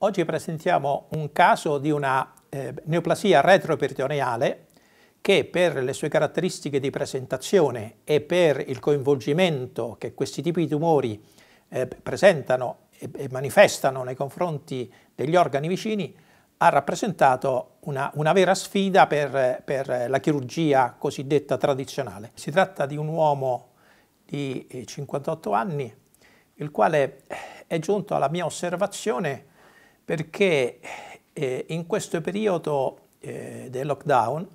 Oggi presentiamo un caso di una eh, neoplasia retroperitoneale che per le sue caratteristiche di presentazione e per il coinvolgimento che questi tipi di tumori eh, presentano e, e, manifestano nei confronti degli organi vicini ha rappresentato una, una vera sfida per, per la chirurgia cosiddetta tradizionale. Si tratta di un uomo di 58 eh, anni il quale è giunto alla mia osservazione perché eh, in questo periodo eh, del lockdown,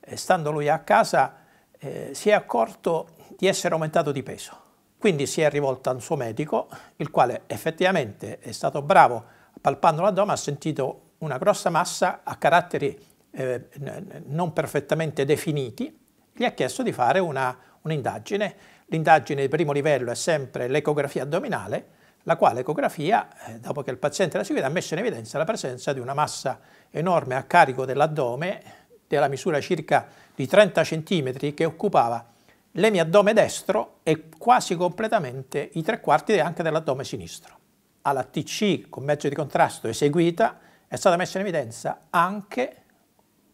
eh, stando lui a casa, eh, si è accorto di essere aumentato di peso. Quindi si è rivolto al suo medico, il quale effettivamente è stato bravo, palpando l'addome ha sentito una grossa massa a caratteri eh, non perfettamente definiti, gli ha chiesto di fare un'indagine. Un L'indagine di primo livello è sempre l'ecografia addominale, la quale ecografia, eh, dopo che il paziente l'ha seguita, ha messo in evidenza la presenza di una massa enorme a carico dell'addome, della misura circa di 30 cm, che occupava l'emiaddome destro e quasi completamente i tre quarti anche dell'addome sinistro. Alla TC con mezzo di contrasto eseguita è stata messa in evidenza anche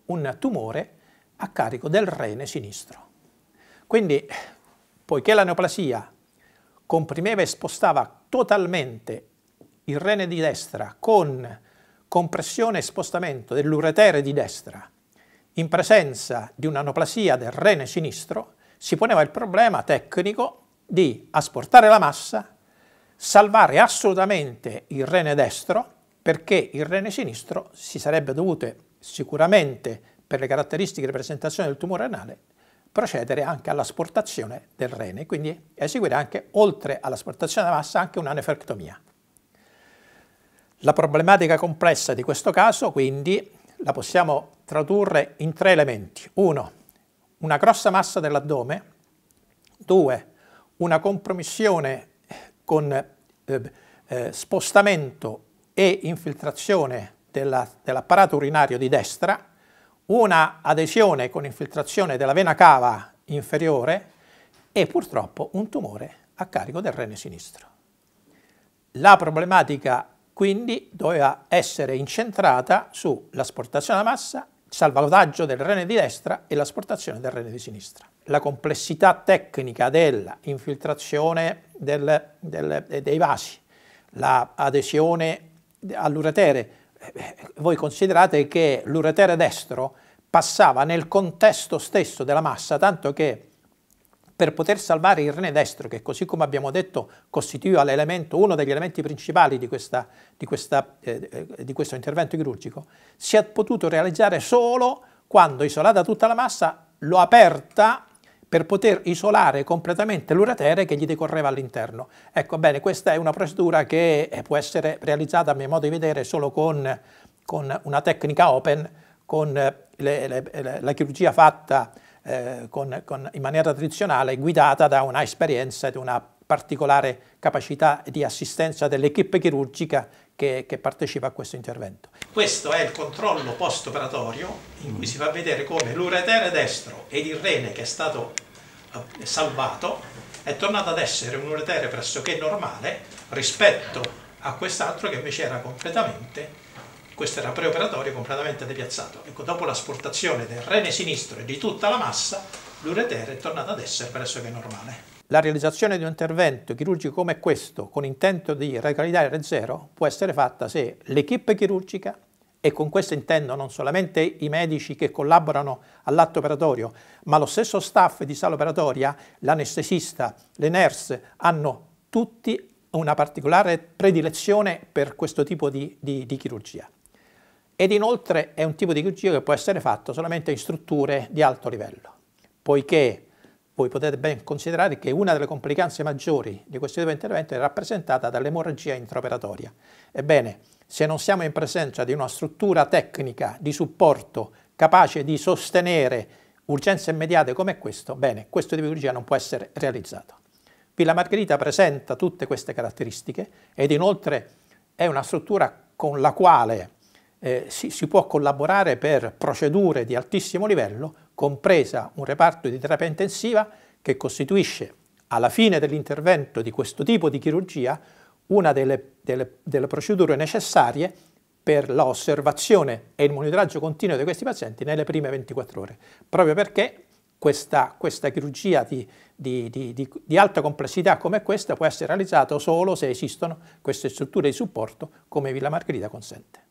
un tumore a carico del rene sinistro. Quindi, poiché la neoplasia comprimeva e spostava totalmente il rene di destra con compressione e spostamento dell'uretere di destra in presenza di un'anoplasia del rene sinistro, si poneva il problema tecnico di asportare la massa, salvare assolutamente il rene destro, perché il rene sinistro si sarebbe dovuto sicuramente, per le caratteristiche di presentazione del tumore renale, procedere anche all'asportazione del rene, quindi eseguire anche, oltre all'asportazione della massa, anche una nefrectomia. La problematica complessa di questo caso, quindi, la possiamo tradurre in tre elementi. Uno, una grossa massa dell'addome. Due, una compromissione con eh, eh, spostamento e infiltrazione dell'apparato dell urinario di destra una adesione con infiltrazione della vena cava inferiore e purtroppo un tumore a carico del rene sinistro. La problematica quindi doveva essere incentrata sull'asportazione della massa, il salvataggio del rene di destra e l'asportazione del rene di sinistra. La complessità tecnica dell'infiltrazione del, del, dei vasi, l'adesione la all'uretere, voi considerate che l'uretere destro passava nel contesto stesso della massa, tanto che per poter salvare il rene destro, che così come abbiamo detto costituiva uno degli elementi principali di, questa, di, questa, eh, di questo intervento chirurgico, si è potuto realizzare solo quando, isolata tutta la massa, l'ho aperta per poter isolare completamente l'uratere che gli decorreva all'interno. Ecco bene, questa è una procedura che eh, può essere realizzata a mio modo di vedere solo con, con una tecnica open, con eh, le, le, la chirurgia fatta eh, con, con, in maniera tradizionale, guidata da una esperienza e da una particolare capacità di assistenza dell'equipe chirurgica che, che, partecipa a questo intervento. Questo è il controllo post-operatorio in cui mm. si fa vedere come l'uretere destro ed il rene che è stato eh, salvato è tornato ad essere un uretere pressoché normale rispetto a quest'altro che invece era completamente, questo era preoperatorio completamente depiazzato. Ecco, dopo l'asportazione del rene sinistro e di tutta la massa, l'uretere è tornato ad essere pressoché normale. La realizzazione di un intervento chirurgico come questo, con intento di radicalità R0, può essere fatta se l'equipe chirurgica, e con questo intendo non solamente i medici che collaborano all'atto operatorio, ma lo stesso staff di sala operatoria, l'anestesista, le nurse, hanno tutti una particolare predilezione per questo tipo di, di, di, chirurgia. Ed inoltre è un tipo di chirurgia che può essere fatto solamente in strutture di alto livello, poiché voi potete ben considerare che una delle complicanze maggiori di questo tipo di intervento è rappresentata dall'emorragia intraoperatoria. Ebbene, se non siamo in presenza di una struttura tecnica di supporto capace di sostenere urgenze immediate come questo, bene, questo tipo di chirurgia non può essere realizzato. Villa Margherita presenta tutte queste caratteristiche ed inoltre è una struttura con la quale eh, si, si può collaborare per procedure di altissimo livello compresa un reparto di terapia intensiva che costituisce alla fine dell'intervento di questo tipo di chirurgia una delle, delle, delle procedure necessarie per l'osservazione e il monitoraggio continuo di questi pazienti nelle prime 24 ore, proprio perché questa, questa chirurgia di, di, di, di, alta complessità come questa può essere realizzata solo se esistono queste strutture di supporto come Villa Margherita consente.